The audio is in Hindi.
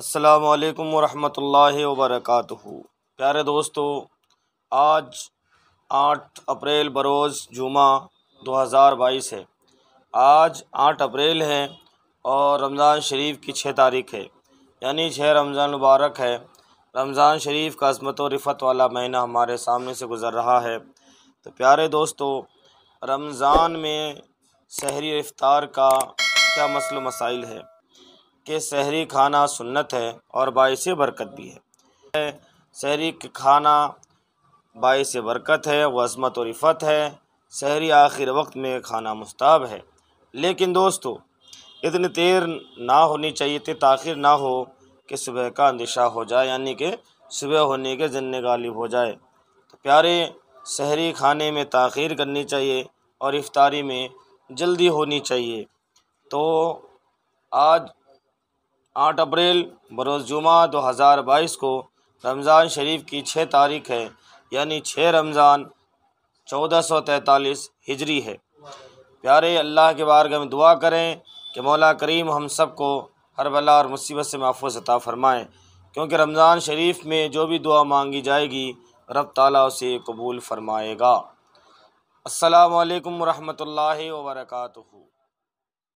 अस्सलाम वरहमतुल्लाहि वबरकातुहु प्यारे दोस्तों आज 8 अप्रैल बरोज़ जुमा 2022 है आज 8 अप्रैल है और रमज़ान शरीफ की छः तारीख है यानी छः रमज़ान मुबारक है रमज़ान शरीफ का अजमत और रिफत वाला महीना हमारे सामने से गुज़र रहा है तो प्यारे दोस्तों रमज़ान में शहरी रफ्तार का क्या मसल मसाइल है कि शहरी खाना सुन्नत है और बायस बरकत भी है शहरी खाना बायस बरकत है वज़मत और इफ़त है शहरी आखिर वक्त में खाना मुस्ताब है लेकिन दोस्तों इतनी देर ना होनी चाहिए थी ताखिर ना हो कि सुबह का अंदेशा हो जाए यानी कि सुबह होने के जन्न गालिब हो जाए तो प्यारे शहरी खाने में ताखिर करनी चाहिए और इफ्तारी में जल्दी होनी चाहिए तो आज आठ अप्रैल बरोज़ जुमा दो हज़ार बाईस को रमज़ान शरीफ की छः तारीख है यानी छः रमज़ान चौदह सौ तैंतालीस हिजरी है प्यारे अल्लाह के बारगाह में दुआ करें कि मौला करीम हम सब को हर बला और मुसीबत से महफूज अता फ़रमाएँ क्योंकि रमज़ान शरीफ में जो भी दुआ मांगी जाएगी रब ताली उसे कबूल फ़रमाएगा असलकम वरहमल वर्का